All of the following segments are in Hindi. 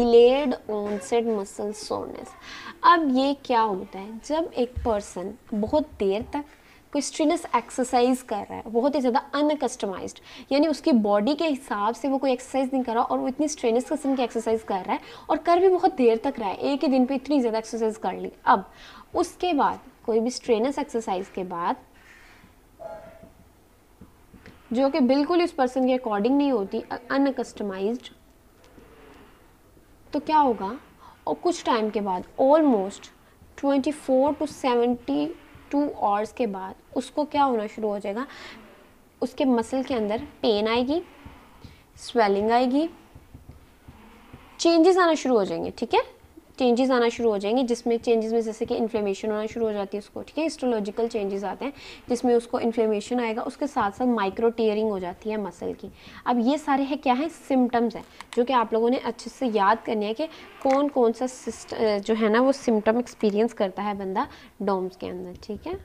डिलेड ऑनसेट मसल सोनेस अब ये क्या होता है जब एक पर्सन बहुत देर तक कोई स्ट्रेनस एक्सरसाइज कर रहा है बहुत ही ज़्यादा अनकस्टमाइज यानी उसकी बॉडी के हिसाब से वो कोई एक्सरसाइज नहीं कर रहा और वो इतनी स्ट्रेनस किस्म की एक्सरसाइज कर रहा है और कर भी बहुत देर तक रहा है एक ही दिन पे इतनी ज़्यादा एक्सरसाइज कर ली अब उसके बाद कोई भी स्ट्रेनस एक्सरसाइज के बाद जो कि बिल्कुल उस पर्सन के अकॉर्डिंग नहीं होती अनकस्टमाइज्ड तो क्या होगा और कुछ टाइम के बाद ऑलमोस्ट 24 टू 72 आवर्स के बाद उसको क्या होना शुरू हो जाएगा उसके मसल के अंदर पेन आएगी स्वेलिंग आएगी चेंजेस आना शुरू हो जाएंगे ठीक है चेंजेस आना शुरू हो जाएंगे जिसमें चेंजेस में जैसे कि इन्फ्लेमेशन होना शुरू हो जाती है उसको ठीक है हिस्ट्रोलॉजिकल चेंजेस आते हैं जिसमें उसको इन्फ्लेमेशन आएगा उसके साथ साथ माइक्रो टीयरिंग हो जाती है मसल की अब ये सारे है क्या है सिम्टम्स हैं जो कि आप लोगों ने अच्छे से याद करनी है कि कौन कौन सा जो है ना वो सिम्टम एक्सपीरियंस करता है बंदा डोम्स के अंदर ठीक है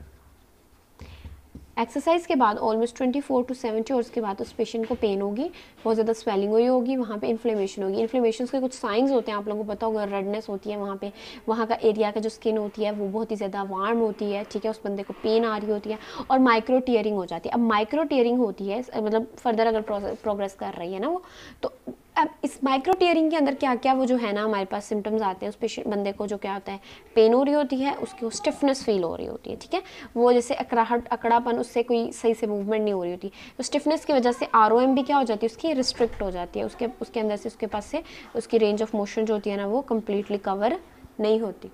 एक्सरसाइज के बाद ऑलमोस्ट 24 टू सेवेंटी आवर्स के बाद उस पेशेंट को पेन होगी बहुत ज़्यादा स्वेलिंग हुई होगी वहाँ पे इन्फ्लेमेशन होगी इन्फ्लेमेशन के कुछ साइंस होते हैं आप लोगों को पता होगा रेडनेस होती है वहाँ पे वहाँ का एरिया का जो स्किन होती है वो बहुत ही ज़्यादा वार्म होती है ठीक है उस बंदे को पेन आ रही होती है और माइक्रो टीयरिंग हो जाती है अब माइक्रो टीयरिंग होती है मतलब फर्दर अगर प्रोग्रेस कर रही है ना वो तो अब माइक्रो टीयरिंग के अंदर क्या क्या वो जो है ना हमारे पास सिम्टम्स आते हैं उस पेशेंट बंदे को जो क्या होता है पेन हो रही होती है उसकी स्टिफनेस फील हो रही होती है ठीक है वो जैसे अकड़ाहट अकड़ापन उससे कोई सही से मूवमेंट नहीं हो रही होती तो स्टिफनेस की वजह से आर भी क्या हो जाती है उसकी रिस्ट्रिक्ट हो जाती है उसके उसके अंदर से उसके पास से उसकी रेंज ऑफ मोशन जो होती है ना वो कम्प्लीटली कवर नहीं होती